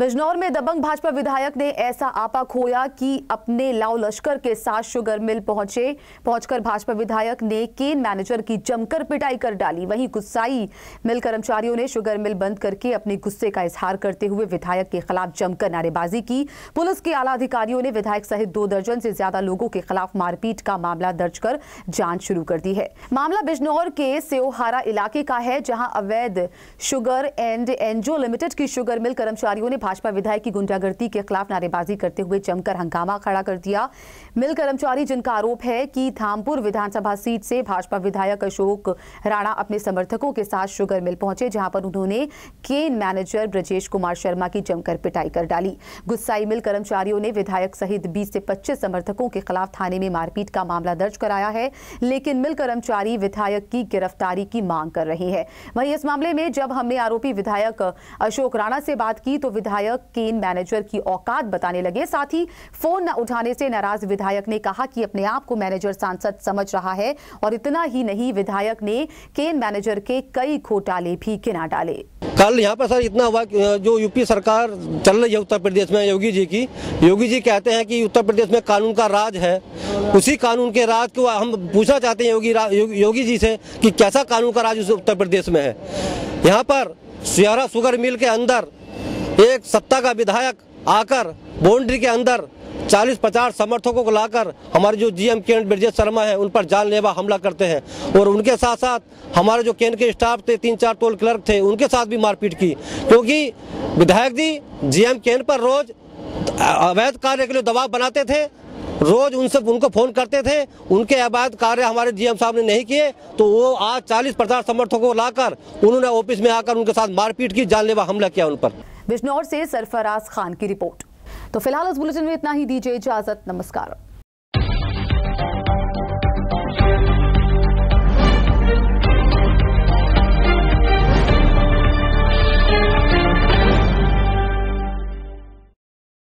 बिजनौर में दबंग भाजपा विधायक ने ऐसा आपा खोया कि अपने लाव लश्कर के साथ शुगर मिल पहुंचे पहुंचकर भाजपा विधायक ने केन मैनेजर की जमकर पिटाई कर डाली वहीं गुस्साई मिल कर्मचारियों ने शुगर मिल बंद करके अपने गुस्से का इजहार करते हुए विधायक के खिलाफ जमकर नारेबाजी की पुलिस के आला अधिकारियों ने विधायक सहित दो दर्जन से ज्यादा लोगों के खिलाफ मारपीट का मामला दर्ज कर जांच शुरू कर दी है मामला बिजनौर के सेओहारा इलाके का है जहां अवैध शुगर एंड एनजीओ लिमिटेड की शुगर मिल कर्मचारियों ने भाजपा विधायक की गुंडागर्दी के खिलाफ नारेबाजी करते हुए जमकर हंगामा खड़ा कर दिया मिल कर्मचारी जिनका आरोप है कि धामपुर विधानसभा सीट से भाजपा विधायक अशोक राणा अपने समर्थकों के साथ शुगर मिल पहुंचे जहां पर उन्होंने केन मैनेजर ब्रजेश कुमार शर्मा की जमकर पिटाई कर डाली गुस्साई मिल कर्मचारियों ने विधायक सहित बीस से पच्चीस समर्थकों के खिलाफ थाने में मारपीट का मामला दर्ज कराया है लेकिन मिल कर्मचारी विधायक की गिरफ्तारी की मांग कर रहे हैं वहीं इस मामले में जब हमने आरोपी विधायक अशोक राणा से बात की तो विधायक विधायक केन मैनेजर की औकात बताने लगे साथ ही फोन न उठाने से नाराज विधायक ने कहा कि अपने आप को मैनेजर सांसद समझ रहा है और इतना ही नहीं विधायक ने केन मैनेजर के कई घोटाले भी गिना डाले कल यहाँ पर सर इतना हुआ जो यूपी सरकार चल रही है उत्तर प्रदेश में योगी जी की योगी जी कहते हैं कि उत्तर प्रदेश में कानून का राज है उसी कानून के राज को हम पूछना चाहते हैं योगी योगी जी से कि कैसा कानून का राज उत्तर प्रदेश में है यहाँ पर सियारा सुगर मिल के अंदर एक सत्ता का विधायक आकर बाउंड्री के अंदर 40-50 समर्थकों को लाकर हमारे जो जीएम केन ब्रजेश शर्मा है उन पर जानलेवा हमला करते हैं और उनके साथ साथ हमारे जो केन के स्टाफ थे तीन चार टोल क्लर्क थे उनके साथ भी मारपीट की क्योंकि विधायक जी जीएम एम पर रोज अवैध कार्य के लिए दबाव बनाते थे रोज उनसे उनको फोन करते थे उनके अवैध कार्य हमारे जीएम साहब ने नहीं किए तो वो आज 40 प्रचार समर्थकों को लाकर उन्होंने ऑफिस में आकर उनके साथ मारपीट की जानलेवा हमला किया उन पर बिजनौर से सरफराज खान की रिपोर्ट तो फिलहाल इस बुलेटिन में इतना ही दीजिए इजाजत नमस्कार